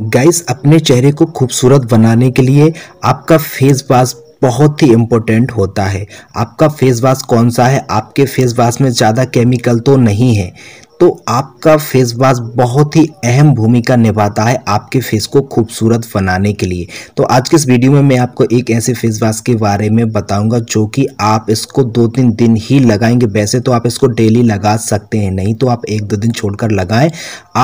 guys अपने चेहरे को खूबसूरत बनाने के लिए आपका फेस वाश बहुत ही इम्पोर्टेंट होता है आपका फेस वाश कौन सा है आपके फेस वाश में ज़्यादा केमिकल तो नहीं है तो आपका फेस वाश बहुत ही अहम भूमिका निभाता है आपके फेस को खूबसूरत बनाने के लिए तो आज के इस वीडियो में मैं आपको एक ऐसे फेस वाश के बारे में बताऊंगा जो कि आप इसको दो तीन दिन ही लगाएंगे वैसे तो आप इसको डेली लगा सकते हैं नहीं तो आप एक दो दिन छोड़कर लगाएं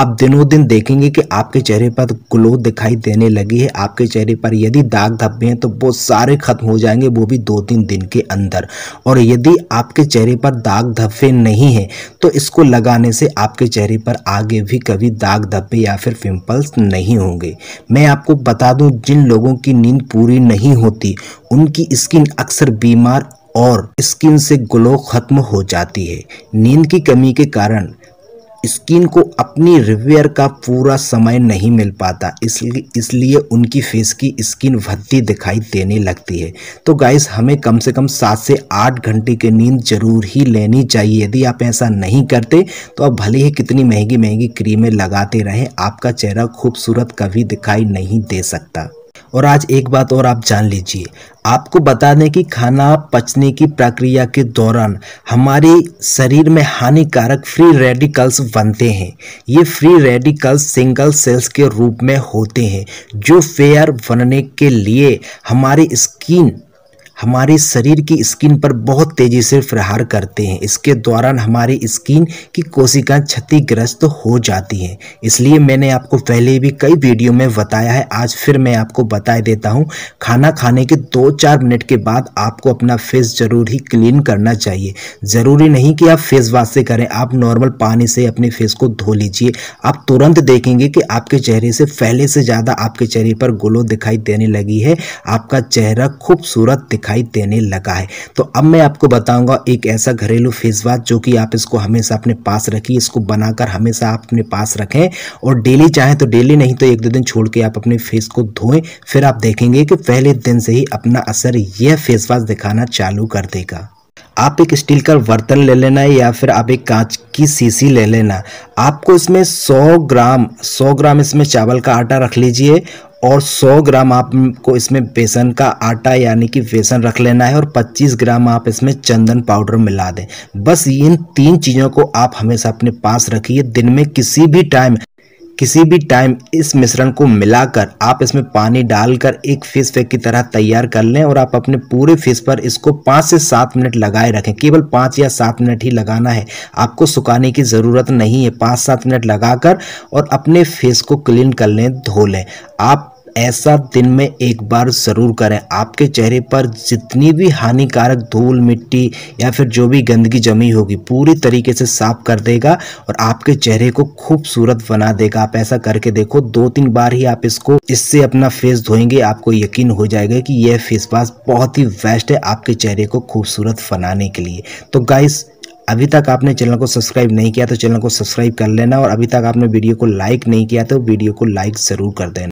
आप दिनों दिन देखेंगे कि आपके चेहरे पर ग्लो दिखाई देने लगी है आपके चेहरे पर यदि दाग धब्बे हैं तो वो सारे खत्म हो जाएंगे वो भी दो तीन दिन के अंदर और यदि आपके चेहरे पर दाग धब्बे नहीं हैं तो इसको लगाने से आपके चेहरे पर आगे भी कभी दाग धब्बे या फिर पिंपल्स नहीं होंगे मैं आपको बता दूं जिन लोगों की नींद पूरी नहीं होती उनकी स्किन अक्सर बीमार और स्किन से ग्लो खत्म हो जाती है नींद की कमी के कारण स्किन को अपनी रिपेयर का पूरा समय नहीं मिल पाता इसलिए इसलिए उनकी फेस की स्किन भद्दी दिखाई देने लगती है तो गाइस हमें कम से कम सात से आठ घंटे की नींद जरूर ही लेनी चाहिए यदि आप ऐसा नहीं करते तो आप भले ही कितनी महंगी महंगी क्रीमें लगाते रहें आपका चेहरा खूबसूरत कभी दिखाई नहीं दे सकता और आज एक बात और आप जान लीजिए आपको बता दें कि खाना पचने की प्रक्रिया के दौरान हमारे शरीर में हानिकारक फ्री रेडिकल्स बनते हैं ये फ्री रेडिकल्स सिंगल सेल्स के रूप में होते हैं जो फेयर बनने के लिए हमारी स्किन हमारे शरीर की स्किन पर बहुत तेज़ी से प्रहार करते हैं इसके दौरान हमारी स्किन की कोशिकाएं क्षतिग्रस्त हो जाती हैं इसलिए मैंने आपको पहले भी कई वीडियो में बताया है आज फिर मैं आपको बता देता हूं खाना खाने के दो चार मिनट के बाद आपको अपना फेस ज़रूर ही क्लीन करना चाहिए ज़रूरी नहीं कि आप फेस वाश से करें आप नॉर्मल पानी से अपने फेस को धो लीजिए आप तुरंत देखेंगे कि आपके चेहरे से पहले से ज़्यादा आपके चेहरे पर ग्लो दिखाई देने लगी है आपका चेहरा खूबसूरत दिखाई दिखाई देने लगा है तो अब मैं आपको बताऊंगा एक ऐसा घरेलू फेस वाश जो कि आप इसको हमेशा अपने पास रखिए इसको बनाकर हमेशा आप अपने पास रखें और डेली चाहें तो डेली नहीं तो एक दो दिन छोड़ के आप अपने फेस को धोएं फिर आप देखेंगे कि पहले दिन से ही अपना असर यह फेस वाश दिखाना चालू कर देगा आप एक स्टील का बर्तन ले लेना है या फिर आप एक कांच की सीसी ले लेना आपको इसमें 100 ग्राम 100 ग्राम इसमें चावल का आटा रख लीजिए और 100 ग्राम आपको इसमें बेसन का आटा यानी कि बेसन रख लेना है और 25 ग्राम आप इसमें चंदन पाउडर मिला दें बस इन तीन चीज़ों को आप हमेशा अपने पास रखिए दिन में किसी भी टाइम किसी भी टाइम इस मिश्रण को मिलाकर आप इसमें पानी डालकर एक फिश पैक की तरह तैयार कर लें और आप अपने पूरे फिश पर इसको पाँच से सात मिनट लगाए रखें केवल पाँच या सात मिनट ही लगाना है आपको सुखाने की ज़रूरत नहीं है पाँच सात मिनट लगाकर और अपने फेस को क्लीन कर लें धो लें आप ऐसा दिन में एक बार ज़रूर करें आपके चेहरे पर जितनी भी हानिकारक धूल मिट्टी या फिर जो भी गंदगी जमी होगी पूरी तरीके से साफ कर देगा और आपके चेहरे को खूबसूरत बना देगा आप ऐसा करके देखो दो तीन बार ही आप इसको इससे अपना फेस धोएंगे आपको यकीन हो जाएगा कि यह फेस वाश बहुत ही बेस्ट है आपके चेहरे को खूबसूरत बनाने के लिए तो गाइस अभी तक आपने चैनल को सब्सक्राइब नहीं किया तो चैनल को सब्सक्राइब कर लेना और अभी तक आपने वीडियो को लाइक नहीं किया तो वीडियो को लाइक ज़रूर कर देना